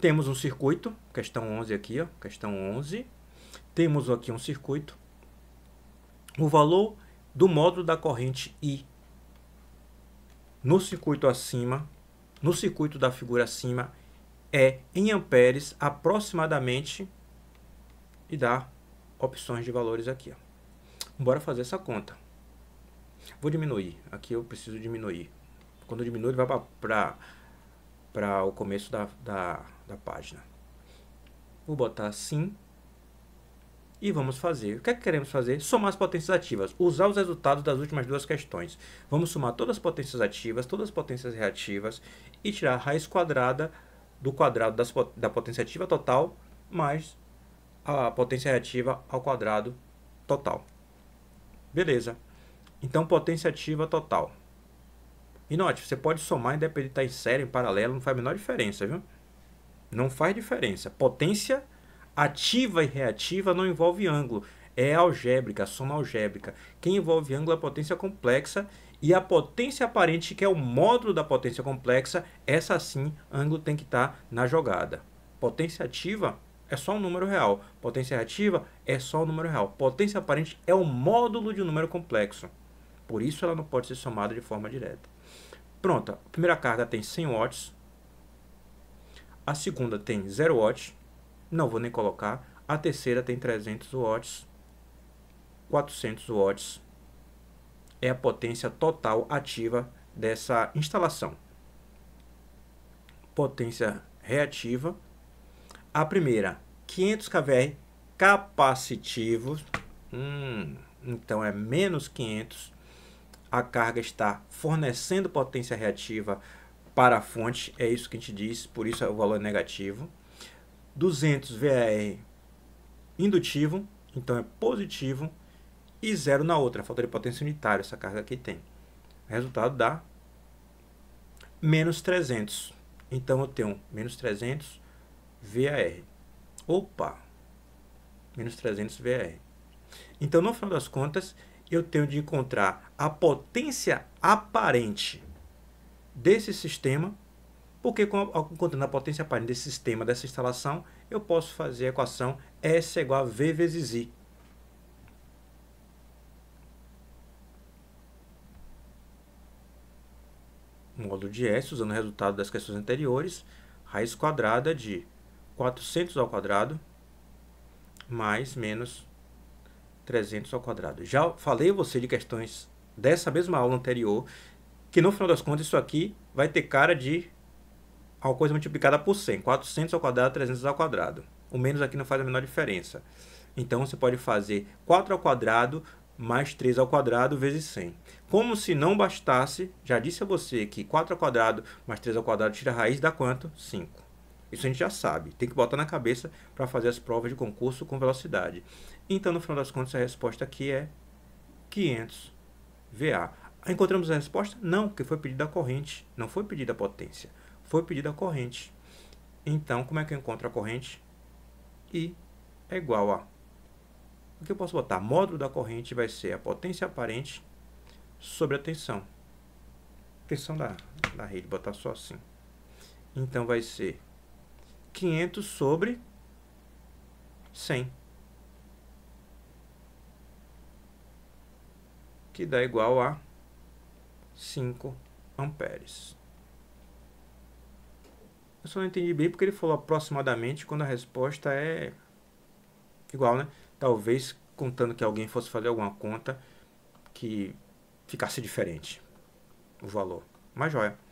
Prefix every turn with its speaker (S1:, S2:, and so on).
S1: Temos um circuito, questão 11 aqui, ó, questão 11. Temos aqui um circuito. O valor do módulo da corrente I no circuito acima, no circuito da figura acima, é em amperes aproximadamente e dá opções de valores aqui. Ó. Bora fazer essa conta. Vou diminuir. Aqui eu preciso diminuir. Quando diminui, ele vai para o começo da, da da página. Vou botar assim. E vamos fazer. O que é que queremos fazer? Somar as potências ativas. Usar os resultados das últimas duas questões. Vamos somar todas as potências ativas, todas as potências reativas e tirar a raiz quadrada do quadrado das, da potência ativa total mais a potência reativa ao quadrado total. Beleza. Então, potência ativa total. E note, você pode somar independente de estar em série, em paralelo, não faz a menor diferença, viu? Não faz diferença. Potência ativa e reativa não envolve ângulo. É algébrica, soma algébrica. Quem envolve ângulo é a potência complexa e a potência aparente, que é o módulo da potência complexa, essa sim, ângulo tem que estar tá na jogada. Potência ativa é só um número real. Potência reativa é só um número real. Potência aparente é o módulo de um número complexo. Por isso ela não pode ser somada de forma direta. Pronto, a primeira carga tem 100 watts, a segunda tem 0 watts, não vou nem colocar. A terceira tem 300 watts, 400 watts. É a potência total ativa dessa instalação. Potência reativa. A primeira, 500 kVR capacitivos. Hum, então é menos 500. A carga está fornecendo potência reativa para a fonte, é isso que a gente diz, por isso é o valor negativo. 200 VAR indutivo, então é positivo, e zero na outra, falta de potência unitária, essa carga aqui tem. Resultado dá menos 300. Então eu tenho menos 300 VAR. Opa! Menos 300 VAR. Então, no final das contas, eu tenho de encontrar a potência aparente desse sistema, porque encontrando a potência aparente desse sistema, dessa instalação, eu posso fazer a equação S é igual a V vezes I. Módulo de S, usando o resultado das questões anteriores, raiz quadrada de 400 ao quadrado mais menos 300 ao quadrado. Já falei a você de questões dessa mesma aula anterior que no final das contas isso aqui vai ter cara de alguma coisa multiplicada por 100, 400 ao quadrado, 300 ao quadrado. O menos aqui não faz a menor diferença. Então você pode fazer 4 ao quadrado mais 3 ao quadrado vezes 100. Como se não bastasse, já disse a você que 4 ao quadrado mais 3 ao quadrado tira a raiz dá quanto? 5. Isso a gente já sabe, tem que botar na cabeça para fazer as provas de concurso com velocidade. Então, no final das contas, a resposta aqui é 500 VA. Encontramos a resposta? Não, porque foi pedida a corrente, não foi pedida a potência, foi pedida a corrente. Então, como é que eu encontro a corrente? I é igual a... O que eu posso botar? Módulo da corrente vai ser a potência aparente sobre a tensão. Tensão da, da rede, botar só assim. Então, vai ser 500 sobre 100. Que dá igual a 5 amperes. Eu só não entendi bem porque ele falou aproximadamente quando a resposta é igual, né? Talvez contando que alguém fosse fazer alguma conta que ficasse diferente o valor. Mas joia.